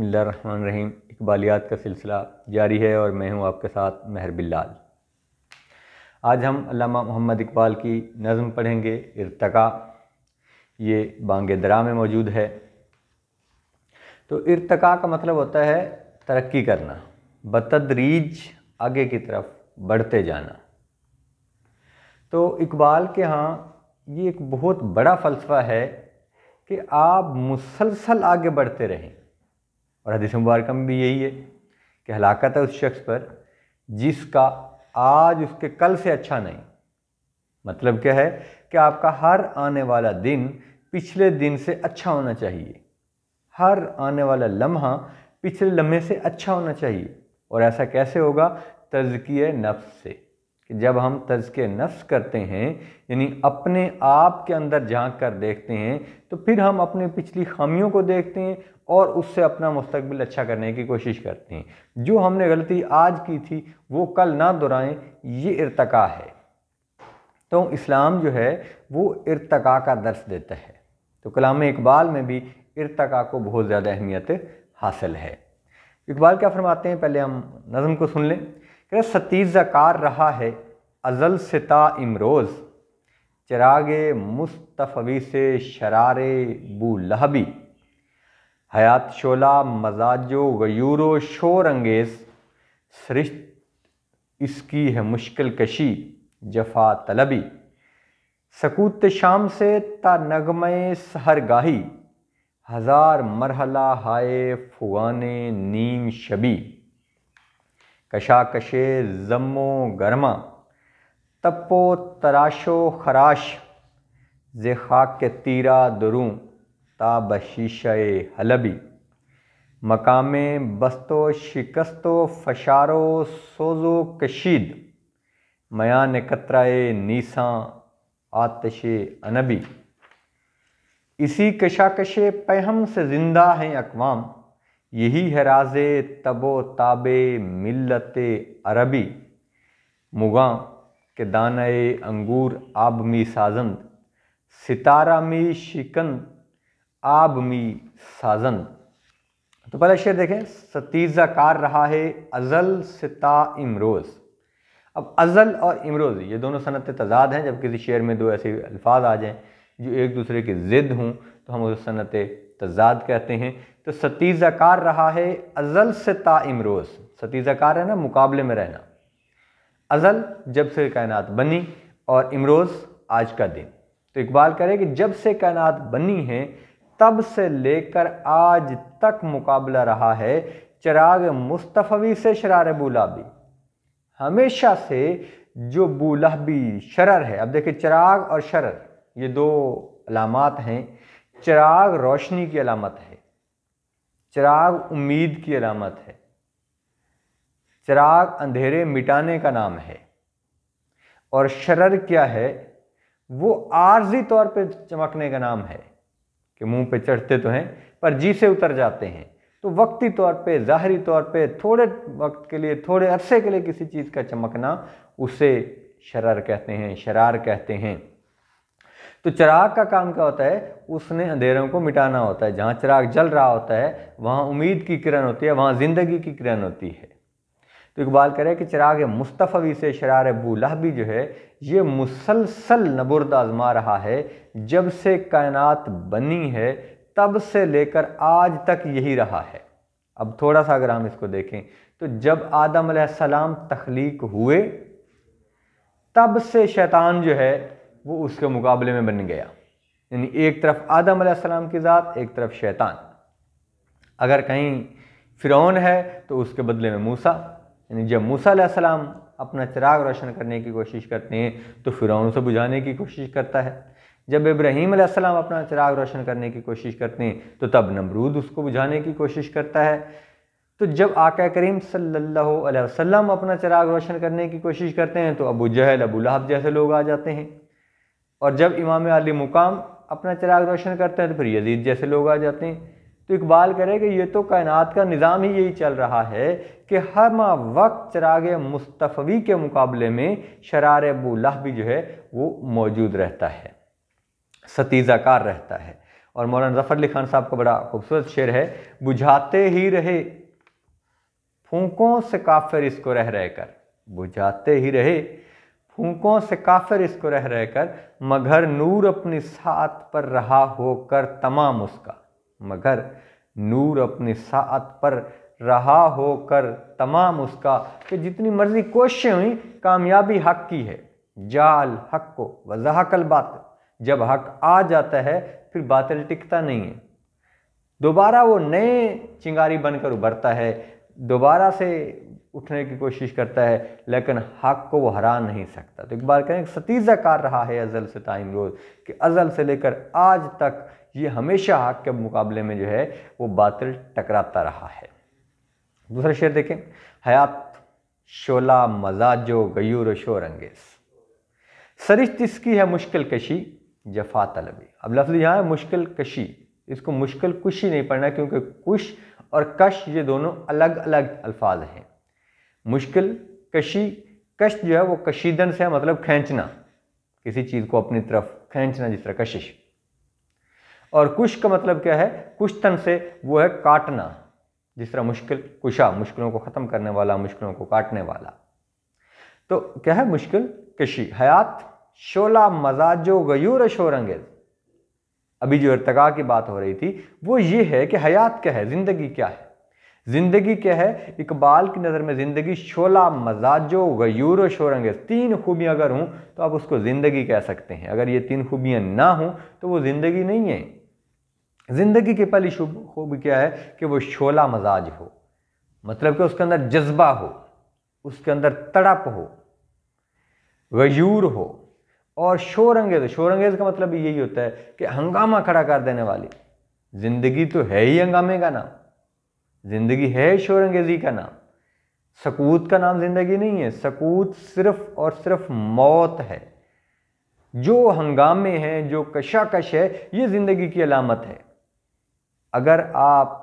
रहीम इकबालियात का सिलसिला जारी है और मैं हूँ आपके साथ महर बिल्लाल आज हम अलामा मोहम्मद इकबाल की नज़म पढ़ेंगे इरतका ये बांग दरा में मौजूद है तो इरतका का मतलब होता है तरक्की करना बतदरीज आगे की तरफ बढ़ते जाना तो इकबाल के यहाँ ये एक बहुत बड़ा फ़लसफ़ा है कि आप मुसलसल आगे बढ़ते रहें और हदीस मुबारक में भी यही है कि हलाकत है उस शख्स पर जिसका आज उसके कल से अच्छा नहीं मतलब क्या है कि आपका हर आने वाला दिन पिछले दिन से अच्छा होना चाहिए हर आने वाला लम्हा पिछले लम्हे से अच्छा होना चाहिए और ऐसा कैसे होगा तजकिए नफ्स से कि जब हम तजके नफ्स करते हैं यानी अपने आप के अंदर झांक कर देखते हैं तो फिर हम अपने पिछली खामियों को देखते हैं और उससे अपना मुस्तबिल अच्छा करने की कोशिश करते हैं जो हमने गलती आज की थी वो कल ना दोहराएं ये इरतका है तो इस्लाम जो है वो इरतका का दर्स देता है तो कलाम इकबाल में भी इरतका को बहुत ज़्यादा अहमियत हासिल है इकबाल क्या फरमाते हैं पहले हम नज़म को सुन लें कह सतीज़ाकार रहा है अजल सता इमरोज़ चराग मुस्तफ़वी से शरार बू लहबी हयात शोला मजाजो गयूर शोर अंगेज़ सरिश्त इसकी है मुश्किल कशी जफा तलबी सकूत शाम से ता नगम सहर गाही हज़ार मरहला हाय फुगान नीम शबी कशाकशे जमो गर्मा तपो तराशो खराश जे खाक के तीरा दरूँ ताबशीश हलबी मकाम बस्तो शिकस्तो फशारो सोजो कशीद मयान कतराए नीसा आतशे अनबी इसी कशाकश पहम से ज़िंदा हैं अकवाम यही है राजे तबो ताबे मिलत अरबी मुगा के दानाए अंगूर आब मी साजन सितारा मी शिकन आब मी साजन तो पहला शेर देखें सतीजा कार रहा है अज़ल सिता इमरोज़ अब अज़ल और इमरोज़ ये दोनों सनत तजाद हैं जब किसी शेर में दो ऐसे अल्फाज आ जाएं जो एक दूसरे की ज़िद हों तो हम उस सनत तजाद कहते हैं तो सतीजा कार रहा है अज़ल सिता इमरोज सतीजा कार है ना मुकाबले में रहना अज़ल जब से कायनात बनी और इमरोज़ आज का दिन तो इकबाल करे कि जब से कायनात बनी है तब से लेकर आज तक मुकाबला रहा है चराग मुस्तफ़वी से शरार बूलाबी हमेशा से जो बूलाबी शरर है अब देखिए चराग और शरर ये दो अलामत हैं चराग रोशनी की अलामत है चराग उम्मीद की अलामत है चिराग अंधेरे मिटाने का नाम है और शरर क्या है वो आर्जी तौर पे चमकने का नाम है कि मुंह पे चढ़ते तो हैं पर जी से उतर जाते हैं तो वक्ती तौर पे ज़ाहरी तौर पे थोड़े वक्त के लिए थोड़े अरसे के लिए किसी चीज़ का चमकना उसे शरर कहते हैं शरार कहते हैं तो चिराग का काम क्या होता है उसने अंधेरों को मिटाना होता है जहाँ चिराग जल रहा होता है वहाँ उम्मीद की किरण होती है वहाँ ज़िंदगी की किरण होती है तो इकबाल कह रहे हैं कि चिराग मुस्तफ़वी से शरार बूलहबी जो है ये मुसलसल नबुरद आजमा रहा है जब से कायनात बनी है तब से लेकर आज तक यही रहा है अब थोड़ा सा अगर हम इसको देखें तो जब आदम सलाम तख्लीक हुए तब से शैतान जो है वो उसके मुकाबले में बन गया यानी एक तरफ आदम सलाम की ज़ात एक तरफ शैतान अगर कहीं फ़िरौन है तो उसके बदले में मूसा यानी जब मूसा अपना चिराग रोशन करने की कोशिश करते हैं तो फिर उसे बुझाने की कोशिश करता है जब इब्राहिम सलाम अपना चिराग रोशन करने की कोशिश करते हैं तो तब नमरूद उसको बुझाने की कोशिश करता है तो जब आका करीम सल्लल्लाहु अलैहि वसल्लम अपना चिराग रोशन करने की कोशिश करते हैं तो अबू जहल अबू लहब जैसे लोग आ जाते हैं और जब इमाम अली मुकाम अपना चिराग रोशन करते हैं तो फिर यजीद जैसे लोग आ जाते हैं तो इकबाल करेगा ये तो कायनात का निज़ाम ही यही चल रहा है कि हर माँ वक्त चराग मुस्तफ़वी के मुकाबले में शरार बूलाह भी जो है वो मौजूद रहता है सतीज़ाकार रहता है और मौलाना जफ़र अली खान साहब का बड़ा खूबसूरत शेर है बुझाते ही रहे फूकों से काफिर इसको रह रहकर बुझाते ही रहे फूकों से काफिर इसको रह रहकर मगर नूर अपनी साथ पर रहा होकर तमाम उसका मगर नूर अपने साथ पर रहा होकर तमाम उसका कि जितनी मर्जी कोशिशें हुई कामयाबी हक की है जाल हक को वज़ाकल बात जब हक आ जाता है फिर बातल टिकता नहीं है दोबारा वो नए चिंगारी बनकर उभरता है दोबारा से उठने की कोशिश करता है लेकिन हक को वो हरा नहीं सकता तो एक बार कहें सतीजा कार रहा है अज़ल से ताइम रोज़ कि अज़ल से लेकर आज तक ये हमेशा हक के मुकाबले में जो है वो बातिल टकराता रहा है दूसरा शेर देखें हयात शोला मजाजो गयूर शोर अंगेज सरिश इसकी है मुश्किल कशी जफा तलबी अब लफ्ज़ यहाँ है मुश्किल कशी इसको मुश्किल कुश ही नहीं पढ़ना क्योंकि कुश और कश ये दोनों अलग अलग अल्फाज हैं मुश्किल कशी कश जो है वो कशीदन से है मतलब खींचना किसी चीज़ को अपनी तरफ खींचना जिस तरह कशिश और कुश का मतलब क्या है कुश्तन से वो है काटना जिस तरह मुश्किल कुशा मुश्किलों को ख़त्म करने वाला मुश्किलों को काटने वाला तो क्या है मुश्किल कशी हयात शोला मजाजो गयूर शोरंगेज अभी जो इरतका की बात हो रही थी वो ये है कि हयात क्या है ज़िंदगी क्या है ज़िंदगी क्या है इकबाल की नज़र में ज़िंदगी शोला मजाजो गयूर शोरंगेज तीन खूबियाँ अगर हूँ तो आप उसको ज़िंदगी कह सकते हैं अगर ये तीन खूबियाँ ना हों तो वो ज़िंदगी नहीं है ज़िंदगी की पहली शुभ खूब क्या है कि वो शोला मजाज हो मतलब कि उसके अंदर जज्बा हो उसके अंदर तड़प हो गयूर हो और शोर शोरंगेज का मतलब यही होता है कि हंगामा खड़ा कर देने वाली जिंदगी तो है ही हंगामे का नाम जिंदगी है शोरंगेजी का नाम सकूत का नाम जिंदगी नहीं है सकूत सिर्फ और सिर्फ मौत है जो हंगामे हैं जो कशाकश है ये ज़िंदगी की अलामत है अगर आप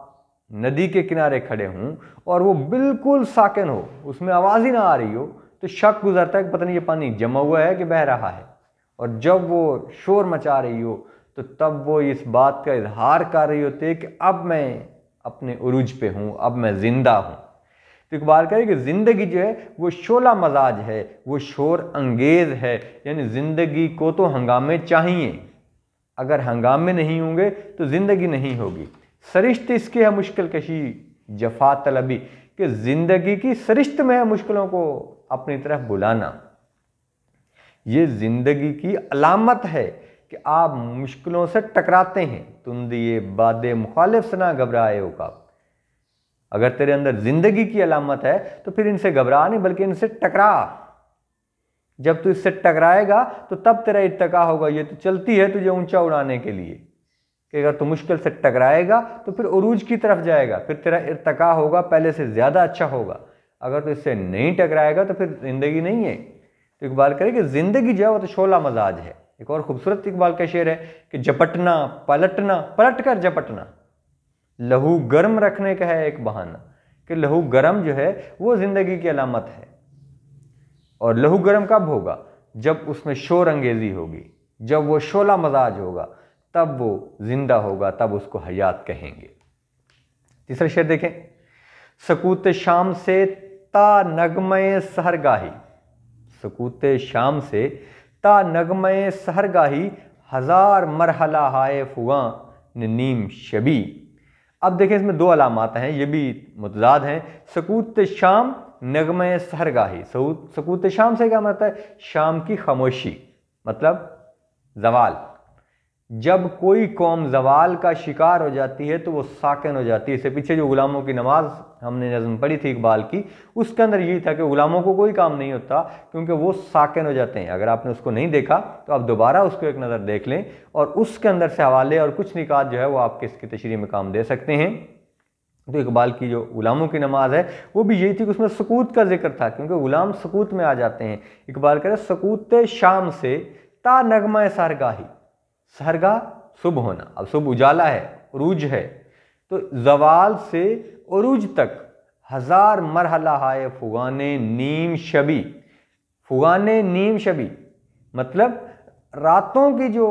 नदी के किनारे खड़े हों और वो बिल्कुल साकिन हो उसमें आवाज़ ही ना आ रही हो तो शक गुजरता है कि पता नहीं ये पानी जमा हुआ है कि बह रहा है और जब वो शोर मचा रही हो तो तब वो इस बात का इजहार कर रही होती है कि अब मैं अपने उरूज पे हूँ अब मैं ज़िंदा हूँ तो इकबाल कह कि ज़िंदगी जो है वो शोला मजाज है वो शोर अंगेज़ है यानी ज़िंदगी को तो हंगामे चाहिए अगर हंगामे नहीं होंगे तो ज़िंदगी नहीं होगी सरिश्त इसकी है मुश्किल कशी जफा तलबी कि ज़िंदगी की सरिश्त में है मुश्किलों को अपनी तरफ बुलाना ये ज़िंदगी की अलामत है कि आप मुश्किलों से टकराते हैं तुम दिए बाद मुखालिफ से ना घबराए हो का अगर तेरे अंदर ज़िंदगी की अलामत है तो फिर इनसे घबरा नहीं बल्कि इनसे टकरा जब तू इससे टकराएगा तो तब तेरा इतका होगा ये तो चलती है तुझे ऊंचा उड़ाने के लिए अगर तू मुश्किल से टकराएगा तो फिर उरूज की तरफ जाएगा फिर तेरा इरतका होगा पहले से ज़्यादा अच्छा होगा अगर तो इससे नहीं टकराएगा तो फिर ज़िंदगी नहीं है तो इकबाल करे कि ज़िंदगी जो है वो तो शोला मजाज है एक और ख़ूबसूरत इकबाल का शेर है कि झपटना पलटना पलट कर झपटना लहू गर्म रखने का है एक बहाना कि लहू गर्म जो है वो ज़िंदगी की अलामत है और लहू गर्म कब होगा जब उसमें शोर अंगेज़ी होगी जब वो शोला मजाज होगा तब वो जिंदा होगा तब उसको हयात कहेंगे तीसरा शेर देखें सकूत शाम से ता नगम सहरगाही सकूत शाम से ता नगम सहरगाही हज़ार मरहला हाय फुआ नीम शबी अब देखें इसमें दो अलामत हैं ये भी मुतजाद हैं सकूत शाम नगम सहरगाही सकूत शाम से क्या मतलब है शाम की खामोशी मतलब जवाल जब कोई कौम जवाल का शिकार हो जाती है तो वो साकिन हो जाती है इससे पीछे जो गुलामों की नमाज हमने नज़म पढ़ी थी इकबाल की उसके अंदर यही था कि गुलामों को कोई काम नहीं होता क्योंकि वो साकिन हो जाते हैं अगर आपने उसको नहीं देखा तो आप दोबारा उसको एक नज़र देख लें और उसके अंदर से हवाले और कुछ निकात जो है वो आपके इसकी तशरी में काम दे सकते हैं तो इकबाल की जो गुलामों की नमाज है वो भी यही थी कि उसमें सकूत का जिक्र था क्योंकि गुलाम सकूत में आ जाते हैं इकबाल कह रहे सकूत शाम से ता नगमा सरगाही का शुभ होना अब शुभ उजाला है उरूज है तो जवाल से उरूज तक हज़ार मरहला हाय फुगाने नीम शबी फुगान नीम शबी मतलब रातों की जो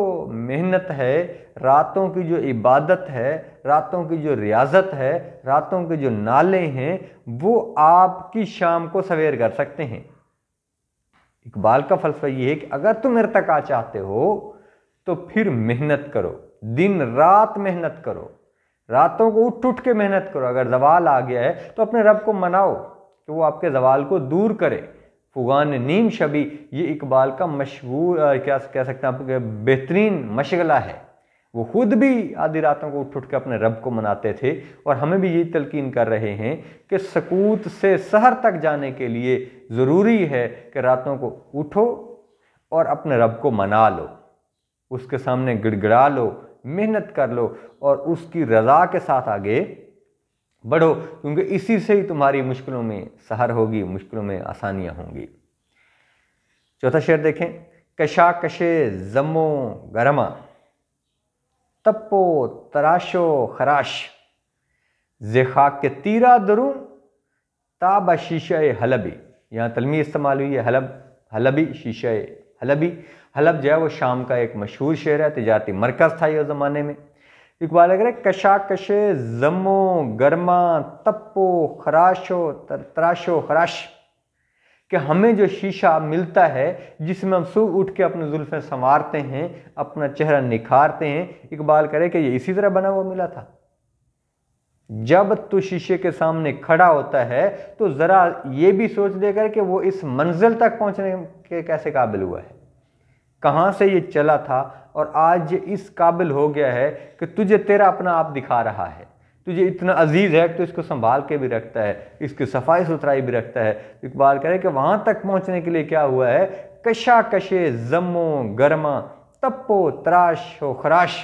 मेहनत है रातों की जो इबादत है रातों की जो रियाजत है रातों के जो नाले हैं वो आपकी शाम को सवेर कर सकते हैं इकबाल का फलसफा ये है कि अगर तुम इरतका चाहते हो तो फिर मेहनत करो दिन रात मेहनत करो रातों को उठ उठ के मेहनत करो अगर जवाल आ गया है तो अपने रब को मनाओ कि वो आपके जवाल को दूर करे फुगान नीम शबी ये इकबाल का मशहूर क्या कह सकते हैं आपके बेहतरीन मशगला है वो खुद भी आधी रातों को उठ उठ के अपने रब को मनाते थे और हमें भी यही तलकिन कर रहे हैं कि सकूत से शहर तक जाने के लिए ज़रूरी है कि रातों को उठो और अपने रब को मना लो उसके सामने गिड़गिड़ा लो मेहनत कर लो और उसकी रज़ा के साथ आगे बढ़ो क्योंकि इसी से ही तुम्हारी मुश्किलों में सहर होगी मुश्किलों में आसानियाँ होंगी चौथा शेर देखें कशा कशे जमो गरमा तपो तराशो खराश जेखा के तीरा दरू ताबा शीशे हलबी यहाँ तलमी इस्तेमाल हुई है हलब हलबी शीशे हलबी हलब जो है वो शाम का एक मशहूर शहर है तजारती मरकज़ था ये ज़माने में इकबाल अगर कशे जमो गर्मा तपो खराशो तर, तराशो खराश कि हमें जो शीशा मिलता है जिसमें हम सुबह उठ के अपने जुल्फे संवारते हैं अपना चेहरा निखारते हैं इकबाल करे कि ये इसी तरह बना हुआ मिला था जब तू शीशे के सामने खड़ा होता है तो ज़रा ये भी सोच दे कर कि वो इस मंजिल तक पहुंचने के कैसे काबिल हुआ है कहाँ से ये चला था और आज ये इस काबिल हो गया है कि तुझे तेरा अपना आप दिखा रहा है तुझे इतना अजीज़ है कि तो इसको संभाल के भी रखता है इसकी सफाई सुथराई भी रखता है इकबाल करे कि वहाँ तक पहुँचने के लिए क्या हुआ है कशा कशे जमो गर्मा तपो त्राश हो खराश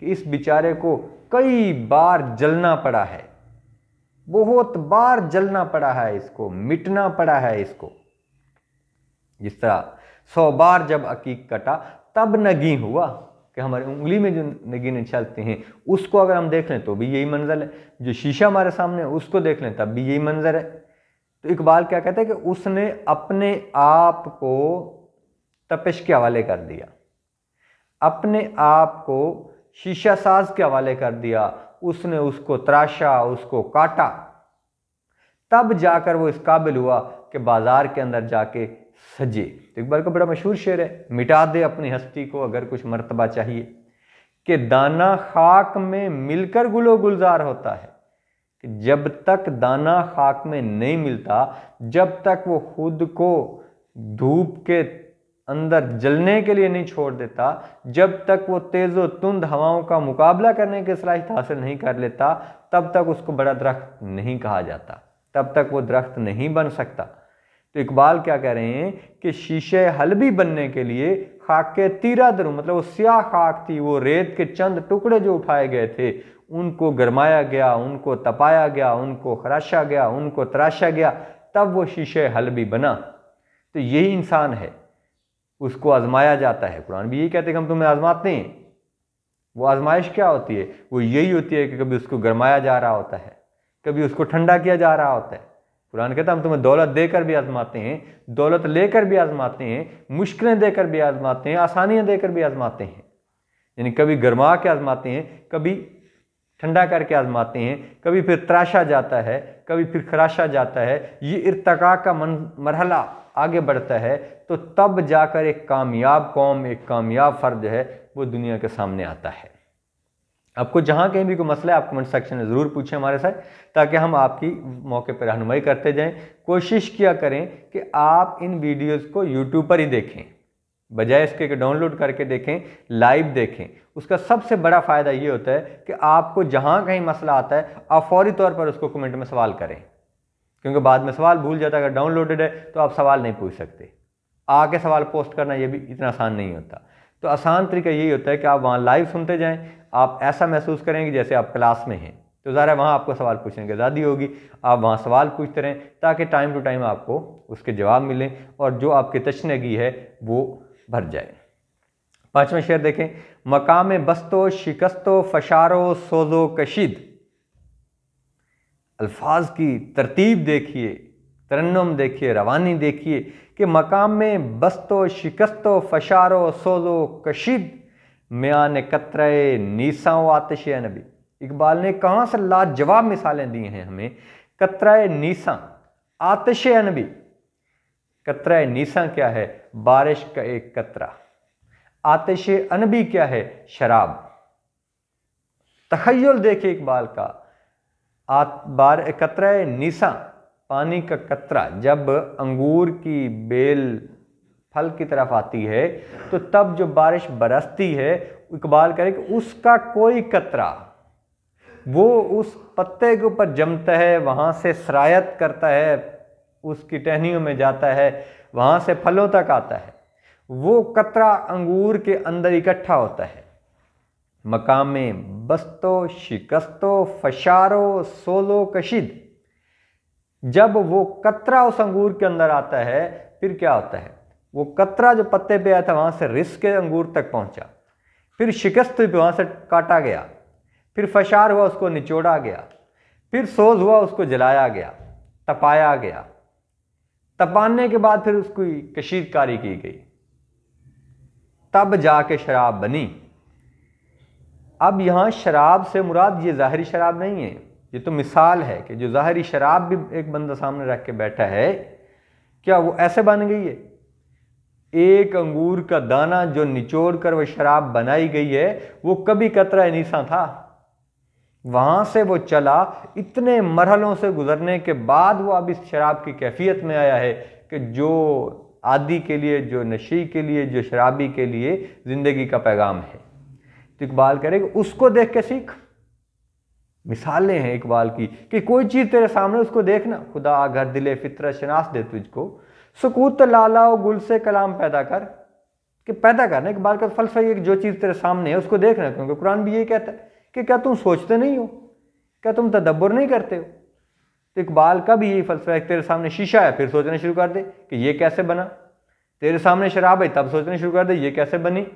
कि इस बेचारे को कई बार जलना पड़ा है बहुत बार जलना पड़ा है इसको मिटना पड़ा है इसको जिस तरह सौ बार जब अकीक कटा तब नगी हुआ कि हमारे उंगली में जो नगीन चलते हैं उसको अगर हम देख लें तो भी यही मंजर है जो शीशा हमारे सामने है उसको देख लें तब भी यही मंजर है तो इकबाल क्या कहते हैं कि उसने अपने आप को तपिश के हवाले कर दिया अपने आप को शीशा साज के हवाले कर दिया उसने उसको तराशा उसको काटा तब जाकर वो इस काबिल हुआ कि बाज़ार के अंदर जाके सजे तो इकबाल का बड़ा मशहूर शेर है मिटा दे अपनी हस्ती को अगर कुछ मरतबा चाहिए कि दाना खाक में मिलकर गुलो गुलजार होता है कि जब तक दाना खाक में नहीं मिलता जब तक वो खुद को धूप के अंदर जलने के लिए नहीं छोड़ देता जब तक वो तेज़ो तुंद हवाओं का मुकाबला करने की सलाहियत हासिल नहीं कर लेता तब तक उसको बड़ा दरख्त नहीं कहा जाता तब तक वो दरख्त नहीं बन सकता तो इकबाल क्या कह रहे हैं कि शीशे हलबी बनने के लिए खाक के तीरा दरू मतलब वो स्याह खाक थी वो रेत के चंद टुकड़े जो उठाए गए थे उनको गरमाया गया उनको तपाया गया उनको खराशा गया उनको तराशा गया तब वो शीशे हलबी बना तो यही इंसान है उसको आजमाया जाता है कुरान भी यही कहते हैं कि हम तुम्हें आजमाते हैं वो आजमाइश क्या होती है वो यही होती है कि कभी उसको गरमाया जा रहा होता है कभी उसको ठंडा किया जा रहा होता है कुरान कहता हम तुम्हें दौलत देकर भी आजमाते हैं दौलत लेकर भी आजमाते हैं मुश्किलें देकर भी आजमाते हैं आसानियाँ देकर भी आजमाते हैं यानी कभी गर्मा के आजमाते हैं कभी ठंडा करके आजमाते हैं कभी फिर तराशा जाता है कभी फिर खराशा जाता है ये इरतका का मन मरहला आगे बढ़ता है तो तब जाकर एक कामयाब कौम एक कामयाब फ़र्द है वो दुनिया के सामने आता है आपको जहाँ कहीं भी कोई मसला है आप कमेंट सेक्शन में ज़रूर पूछें हमारे साथ ताकि हम आपकी मौके पर रहनुमाई करते जाएं कोशिश किया करें कि आप इन वीडियोस को यूट्यूब पर ही देखें बजाय इसके कि डाउनलोड करके देखें लाइव देखें उसका सबसे बड़ा फ़ायदा ये होता है कि आपको जहाँ कहीं मसला आता है आप फौरी तौर पर उसको कमेंट में सवाल करें क्योंकि बाद में सवाल भूल जाता है अगर डाउनलोडेड है तो आप सवाल नहीं पूछ सकते आके सवाल पोस्ट करना ये भी इतना आसान नहीं होता तो आसान तरीका यही होता है कि आप वहाँ लाइव सुनते जाएँ आप ऐसा महसूस करेंगे जैसे आप क्लास में हैं तो ज़रा वहाँ आपको सवाल पूछने की आज़ादी होगी आप वहाँ सवाल पूछते रहें ताकि टाइम टू टाइम आपको उसके जवाब मिलें और जो आपकी तशनगी है वो भर जाए पाँचवा शेर देखें मकाम बस्तो शिकस्तो फशारो सोजो कशीद अल्फाज की तरतीब देखिए तरन्नम देखिए रवानी देखिए कि मकाम में बस्तो शिकस्तो फशारो सोजो कशीद म्यान कतरे नीसाओ आतिश नबी इकबाल ने कहाँ से लाजवाब मिसालें दी हैं हमें कतरा नीसा आतिश नबी कतरा नीसा क्या है बारिश का एक कतरा आतिश अनबी क्या है शराब तखयल देखे इकबाल का आत बार कतरा नीसा पानी का कतरा जब अंगूर की बेल फल की तरफ आती है तो तब जो बारिश बरसती है इकबाल करे कि उसका कोई कतरा वो उस पत्ते के ऊपर जमता है वहाँ से सरायत करता है उसकी टहनियों में जाता है वहाँ से फलों तक आता है वो कतरा अंगूर के अंदर इकट्ठा होता है मकाम बस्तो शिकस्तो फशारो सोलो कशिद जब वो कतरा उस अंगूर के अंदर आता है फिर क्या होता है वो कतरा जो पत्ते पे आया था वहाँ से रिस के अंगूर तक पहुँचा फिर शिकस्त भी वहाँ से काटा गया फिर फशार हुआ उसको निचोड़ा गया फिर सोज हुआ उसको जलाया गया तपाया गया तपाने के बाद फिर उसकी कशीदकारी की गई तब जाके शराब बनी अब यहाँ शराब से मुराद ये ज़ाहरी शराब नहीं है ये तो मिसाल है कि जो ज़ाहरी शराब भी एक बंदा सामने रख के बैठा है क्या वो ऐसे बन गई है एक अंगूर का दाना जो निचोड़ कर वह शराब बनाई गई है वो कभी कतरा निशा था वहां से वो चला इतने मरहलों से गुजरने के बाद वो अब इस शराब की कैफियत में आया है कि जो आदि के लिए जो नशे के लिए जो शराबी के लिए ज़िंदगी का पैगाम है तो इकबाल करेगा उसको देख के सीख मिसालें हैं इकबाल की कि कोई चीज़ तेरे सामने उसको देखना खुदा घर दिले फितरत शनास दे तुझको सुकूत लाला तो और गुल से कलाम पैदा कर कि पैदा करना इकबाल का फलसफा ये जो चीज़ तेरे सामने है उसको देख रहे क्योंकि कुरान भी ये कहता है कि क्या तुम सोचते नहीं हो क्या तुम तदब्बर नहीं करते हो तो इकबाल का भी यही फलसफा है तेरे सामने शीशा है फिर सोचना शुरू कर दे कि ये कैसे बना तेरे सामने शराब है तब सोचना शुरू कर दे ये कैसे बनी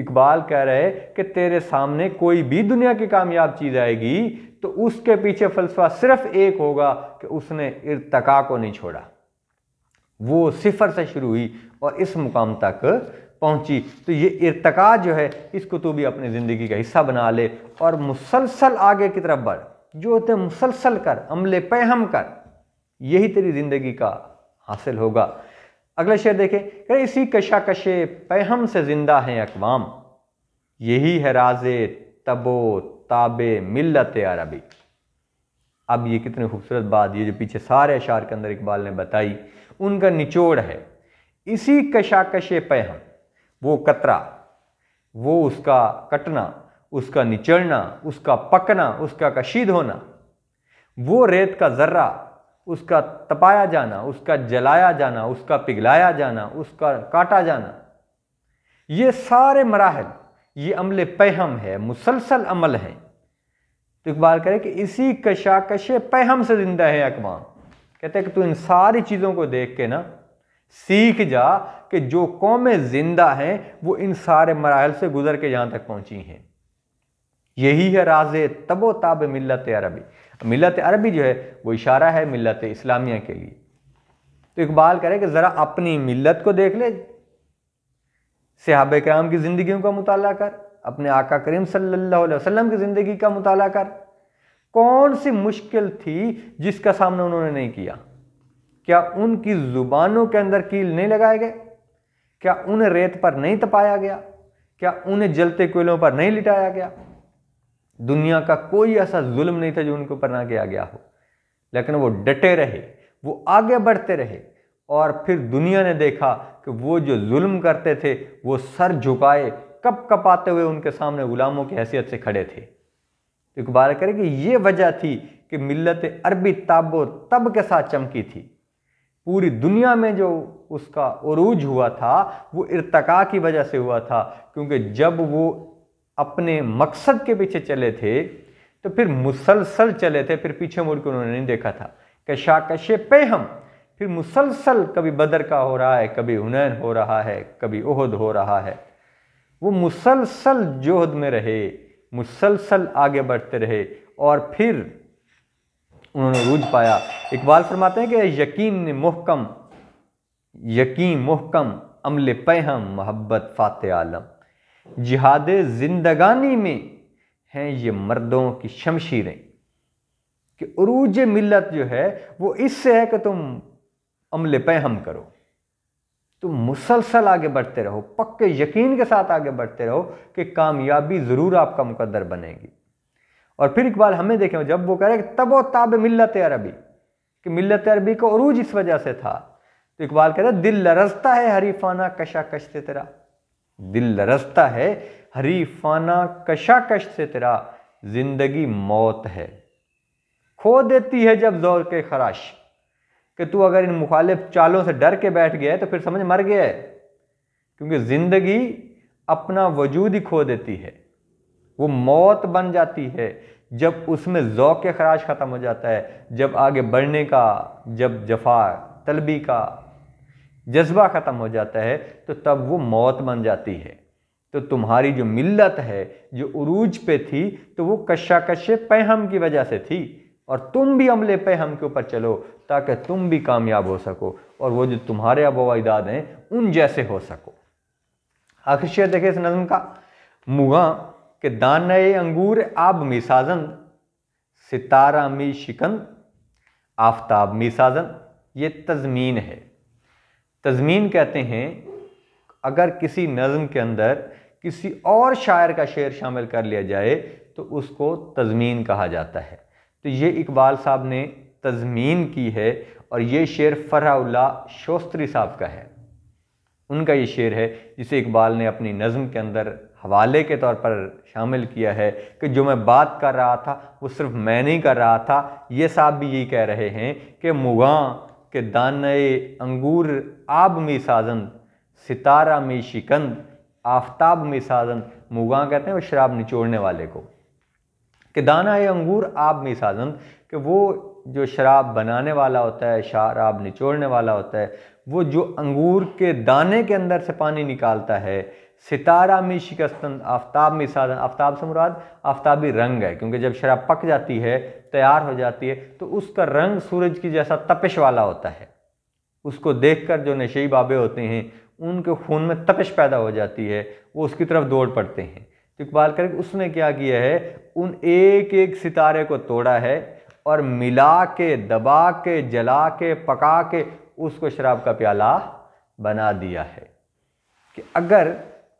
इकबाल कह रहे कि तेरे सामने कोई भी दुनिया की कामयाब चीज़ आएगी तो उसके पीछे फलसफा सिर्फ एक होगा कि उसने इरतका को नहीं छोड़ा वो सिफर से शुरू हुई और इस मुकाम तक पहुंची तो ये इरतका जो है इसको तो भी अपनी ज़िंदगी का हिस्सा बना ले और मुसलसल आगे की तरफ बढ़ जो होते मुसलसल कर अमले पैहम कर यही तेरी ज़िंदगी का हासिल होगा अगला शेर देखें कह इसी कशाकशे पैहम से ज़िंदा हैं अकवाम यही है राजे तबो ताबे मिलत अरबी अब ये कितनी खूबसूरत बात ये जो पीछे सारे अशार के अंदर इकबाल ने बताई उनका निचोड़ है इसी कशाकशे पर हम वो कतरा वो उसका कटना उसका निचड़ना उसका पकना उसका कशीद होना वो रेत का जर्रा उसका तपाया जाना उसका जलाया जाना उसका पिघलाया जाना उसका काटा जाना ये सारे मराहल ये अमल पैहम है मुसलसल अमल है तो इकबाल करें कि इसी कशाकश पैहम से ज़िंदा है अकवाम कहते हैं कि तू इन सारी चीज़ों को देख के ना सीख जा कि जो कौमें ज़िंदा हैं वो इन सारे मराहल से गुजर के यहाँ तक पहुँची हैं यही है राज तबो ताब मिलत अरबी मिलत अरबी जो है वो इशारा है मिलत इस्लामिया के लिए तो इकबाल करें कि ज़रा अपनी मिलत को देख ले सहाब कराम की ज़िंदगी का मुताल कर अपने आका करीम सल्ला वसलम की ज़िंदगी का मुताल कर कौन सी मुश्किल थी जिसका सामना उन्होंने नहीं किया क्या उनकी जुबानों के अंदर कील नहीं लगाए गए क्या उन्हें रेत पर नहीं तपाया गया क्या उन्हें जलते कोयलों पर नहीं लिटाया गया दुनिया का कोई ऐसा जुल्म नहीं था जो उनके ऊपर ना किया गया हो लेकिन वो डटे रहे वो आगे बढ़ते रहे और फिर दुनिया ने देखा कि वो जो जुल्म करते थे वो सर झुकाए कप कपाते हुए उनके सामने गुलामों की हैसियत से खड़े थे तो इकबाल करें कि ये वजह थी कि मिलत अरबी ताबो तब के साथ चमकी थी पूरी दुनिया में जो उसका उरूज हुआ था वो इरतका की वजह से हुआ था क्योंकि जब वो अपने मकसद के पीछे चले थे तो फिर मुसलसल चले थे फिर पीछे मुड़ के उन्होंने नहीं देखा था कशाकश पे हम फिर मुसलसल कभी बदर का हो रहा है कभी हुनैन हो रहा है कभी उहद हो रहा है वो मुसलसल जोहद में रहे मुसलसल आगे बढ़ते रहे और फिर उन्होंने रूझ पाया इकबाल फरमाते हैं कि यकीन मुहकम यकीन मुहकम अमल पहम मोहब्बत फ़ात आलम जिहाद जिंदगानी में हैं ये मर्दों की शमशीरें किज मिलत जो है वो इससे है कि तुम अमल पहम करो तो मुसलसल आगे बढ़ते रहो पक्के यकीन के साथ आगे बढ़ते रहो कि कामयाबी ज़रूर आपका मुकदर बनेगी और फिर इकबाल हमें देखें जब वो कह रहे व ताब मिलत अरबी कि मिलत अरबी का अरूज इस वजह से था तो इकबाल कह रहे दिल लरजता है हरीफाना कश से तेरा दिल लरजता है हरीफाना कश से तेरा जिंदगी मौत है खो देती है जब जोर के खराश कि तू अगर इन मुखालिफ चालों से डर के बैठ गया है तो फिर समझ मर गया है क्योंकि ज़िंदगी अपना वजूद ही खो देती है वो मौत बन जाती है जब उसमें ओक़ खराज ख़त्म हो जाता है जब आगे बढ़ने का जब जफा तलबी का जज्बा ख़त्म हो जाता है तो तब वो मौत बन जाती है तो तुम्हारी जो मिल्लत है जो उरूज पे थी तो वो कशाकश पैहम की वजह से थी और तुम भी अमले पे हम के ऊपर चलो ताकि तुम भी कामयाब हो सको और वो जो तुम्हारे अबो हैं उन जैसे हो सको आखिर शेर देखे इस नज़म का मुगा के दान अंगूर आब मिसाजन सितारा मी शिकंद आफ्ताब मिसाजन ये तजमीन है तजमीन कहते हैं अगर किसी नज़म के अंदर किसी और शायर का शेर शामिल कर लिया जाए तो उसको तजमीन कहा जाता है तो ये इकबाल साहब ने तजमीन की है और ये शेर फ़राउल्ला शोस्त्री साहब का है उनका ये शेर है जिसे इकबाल ने अपनी नज़म के अंदर हवाले के तौर पर शामिल किया है कि जो मैं बात कर रहा था वो सिर्फ मैं नहीं कर रहा था ये साहब भी यही कह रहे हैं कि मुगा के दाने अंगूर आब में साजन सितारा में शिकंद आफ्ताब में साजन मुगा कहते हैं वो शराब निचोड़ने वाले को कि दाना है अंगूर आप में साजन कि वो जो शराब बनाने वाला होता है शराब निचोड़ने वाला होता है वो जो अंगूर के दाने के अंदर से पानी निकालता है सितारा में शिकस्तन आफ्ताब में साधन आफ्ताब से मुराद आफ्ताबी रंग है क्योंकि जब शराब पक जाती है तैयार हो जाती है तो उसका रंग सूरज की जैसा तपिश वाला होता है उसको देखकर जो नशे बाबे होते हैं उनके खून में तपिश पैदा हो जाती है वो उसकी तरफ दौड़ पड़ते हैं इकबाल कर उसने क्या किया है उन एक एक सितारे को तोड़ा है और मिला के दबा के जला के पका के उसको शराब का प्याला बना दिया है कि अगर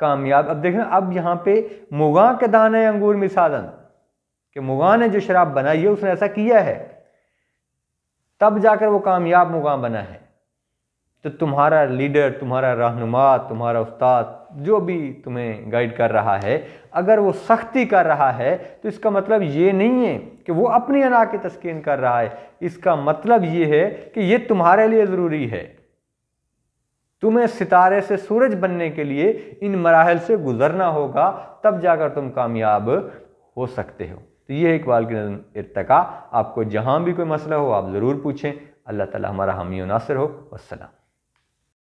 कामयाब अब देखें अब यहाँ पे मुगा के दाने अंगूर मिसालन कि मुगा ने जो शराब बनाई है उसने ऐसा किया है तब जाकर वो कामयाब मुगा बना है तो तुम्हारा लीडर तुम्हारा रहनुमा तुम्हारा उस्ताद जो भी तुम्हें गाइड कर रहा है अगर वो सख्ती कर रहा है तो इसका मतलब ये नहीं है कि वो अपनी अना की तस्किन कर रहा है इसका मतलब ये है कि ये तुम्हारे लिए ज़रूरी है तुम्हें सितारे से सूरज बनने के लिए इन मराहल से गुजरना होगा तब जाकर तुम कामयाब हो सकते हो तो ये इकबाल की नज़म इरतका आपको जहाँ भी कोई मसला हो आप ज़रूर पूछें अल्लाह ताला हमारा हामी नासिर हो वसलम